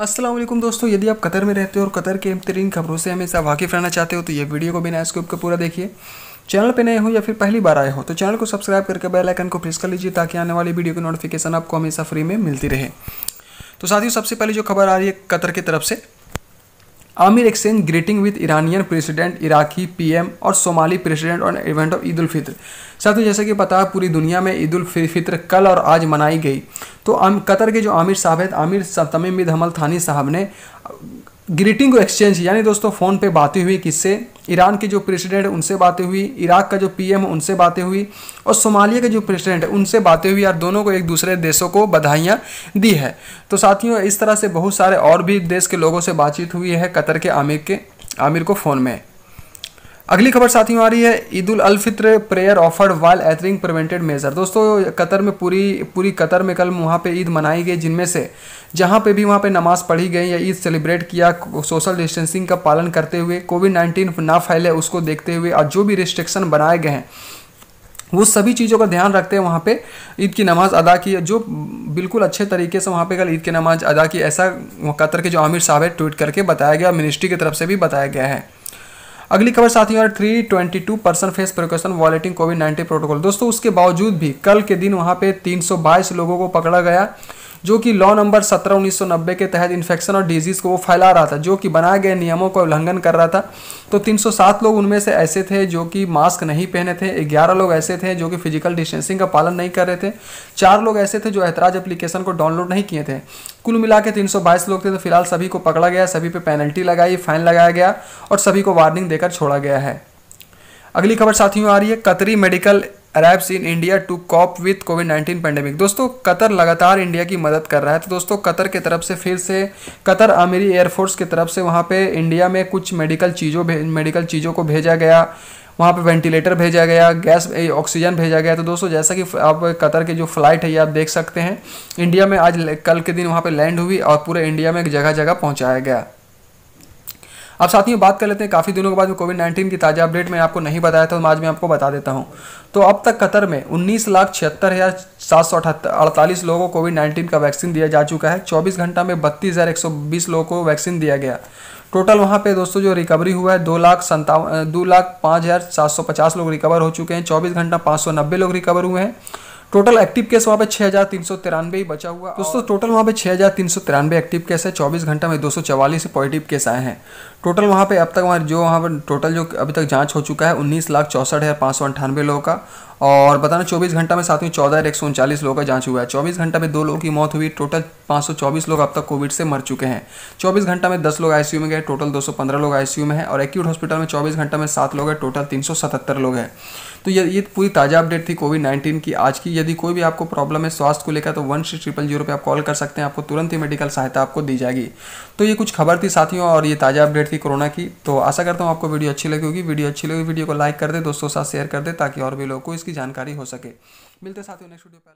असलम दोस्तों यदि आप कतर में रहते हो और कतर के तरीन खबरों से हमेशा वाकिफ रहना चाहते हो तो ये वीडियो को बिना स्कोप के पूरा देखिए चैनल पे नए हो या फिर पहली बार आए हो तो चैनल को सब्सक्राइब करके बेल आइकन को प्रेस कर लीजिए ताकि आने वाली वीडियो की नोटिफिकेशन आपको हमेशा फ्री में मिलती रहे तो साथियों सबसे पहले जो खबर आ रही है कतर की तरफ से Amir exchange greeting with Iranian president Iraqi PM और Somali president on event of Eid ul साथियों जैसे कि पता है पूरी दुनिया में ईद उल फित्र कल और आज मनाई गई तो कतर के जो आमिर साहब है आमिर साहब तमीम बिन हमल थानी साहब ने ग्रीटिंग को एक्सचेंज यानी दोस्तों फ़ोन पे बातें हुई किससे ईरान के जो प्रेसिडेंट उनसे बातें हुई इराक का जो पीएम है उनसे बातें हुई और सोमालिया के जो प्रेसिडेंट है उनसे बातें हुई यार दोनों को एक दूसरे देशों को बधाइयाँ दी है तो साथियों इस तरह से बहुत सारे और भी देश के लोगों से बातचीत हुई है कतर के आमिर के आमिर को फ़ोन में अगली खबर साथियों आ रही है Eid ul al Fitr prayer offered while adhering prevented major दोस्तों कतर में पूरी पूरी कतर में कल वहाँ पे ईद मनाई गई जिनमें से जहाँ पे भी वहाँ पे नमाज पढ़ी गई या ईद सेलिब्रेट किया सोशल डिस्टेंसिंग का पालन करते हुए कोविड नाइन्टीन ना फैले उसको देखते हुए और जो भी रिस्ट्रिक्शन बनाए गए हैं वो सभी चीज़ों का ध्यान रखते हैं वहाँ पे ईद की नमाज़ अदा की जो बिल्कुल अच्छे तरीके से वहाँ पे कल ईद की नमाज़ अदा की ऐसा कतर के जो आमिर साहब है ट्वीट करके बताया गया मिनिस्ट्री की तरफ से भी बताया गया है अगली खबर साथियों और three twenty two percent face precaution violating Covid nineteen protocol दोस्तों उसके बावजूद भी कल के दिन वहाँ पे तीन सौ बाईस लोगों को पकड़ा गया जो कि लॉ नंबर सौ नब्बे के तहत इन्फेक्शन और डिजीज़ को वो फैला रहा था जो कि बनाए गए नियमों का उल्लंघन कर रहा था तो 307 लोग उनमें से ऐसे थे जो कि मास्क नहीं पहने थे ग्यारह लोग ऐसे थे जो कि फिजिकल डिस्टेंसिंग का पालन नहीं कर रहे थे चार लोग ऐसे थे जो एतराज अप्लीकेशन को डाउनलोड नहीं किए थे कुल मिला के तीन लोग थे तो फिलहाल सभी को पकड़ा गया सभी पर पेनल्टी लगाई फाइन लगाया गया और सभी को वार्निंग देकर छोड़ा गया है अगली खबर साथियों आ रही है Qatari medical arrives in India to cope with Covid 19 pandemic दोस्तों कतर लगातार इंडिया की मदद कर रहा है तो दोस्तों कतर की तरफ से फिर से कतर अमीरी एयरफोर्स की तरफ से वहाँ पे इंडिया में कुछ मेडिकल चीज़ों मेडिकल चीज़ों को भेजा गया वहाँ पे वेंटिलेटर भेजा गया गैस ऑक्सीजन भेजा गया तो दोस्तों जैसा कि आप कतर की जो फ्लाइट है ये आप देख सकते हैं इंडिया में आज कल के दिन वहाँ पे लैंड हुई और पूरे इंडिया में एक जगह जगह पहुँचाया गया अब साथियों बात कर लेते हैं काफ़ी दिनों के बाद में कोविड नाइन्टीन की ताज़ा अपडेट मैं आपको नहीं बताया था तो आज मैं आपको बता देता हूँ तो अब तक कतर में उन्नीस लाख छिहत्तर हज़ार सात सौ अठहत्तर अड़तालीस लोगों को कोविड नाइन्टीन का वैक्सीन दिया जा चुका है चौबीस घंटा में बत्तीस हज़ार एक सौ बीस लोगों को वैक्सीन दिया गया टोटल वहाँ पे दोस्तों जो रिकवरी हुआ है दो लाख संतावन दो लाख पाँच हज़ार सात सौ पचास लोग रिकवर हो चुके हैं चौबीस घंटा पाँच सौ नब्बे लोग रिकवर हुए हैं टोटल एक्टिव केस वहाँ पे छह हज़ार तीन सौ तिरानवे ही बचा हुआ दोस्तों टोटल वहाँ पे छह हज़ार तीन सौ तिरानवे एक्टिव केस है चौबीस घंटा में दो सौ चवालीस पॉजिटिव केस आए हैं टोटल वहाँ पे अब तक वहाँ जो वहाँ पर टोटल जो अभी तक जांच हो चुका है उन्नीस लाख चौसठ हज़ार पाँच सौ अंठानवे लोगों का और बताना 24 घंटा में साथ में चौदह एक सौ उनचालीस लोगों का जांच हुआ है 24 घंटा में दो लोगों की मौत हुई टोटल 524 लोग अब तक कोविड से मर चुके हैं 24 घंटा में 10 लोग आईसीयू में गए टोटल 215 लोग आईसीयू में हैं और एक्यूट हॉस्पिटल में 24 घंटा में सात लोग हैं टोटल 377 लोग हैं तो ये ये पूरी ताज़ा अपडेट थी कोविड नाइन्टीन की आज की यदि कोई भी आपको प्रॉब्लम है स्वास्थ्य को लेकर तो वन सिक्स ट्रिपल जीरो पर आप कॉल कर सकते हैं आपको तुरंत ही मेडिकल सहायता आपको दी जाएगी तो ये कुछ खबर थी साथियों और ये ताज़ा अपडेट थी कोरोना की तो आशा करता हूँ आपको वीडियो अच्छी लगी होगी वीडियो अच्छी लगी वीडियो को लाइक कर दे दोस्तों साथ शेयर कर दे ताकि और भी लोग को इस उसकी जानकारी हो सके मिलते साथियों नेक्स्ट वीडियो पर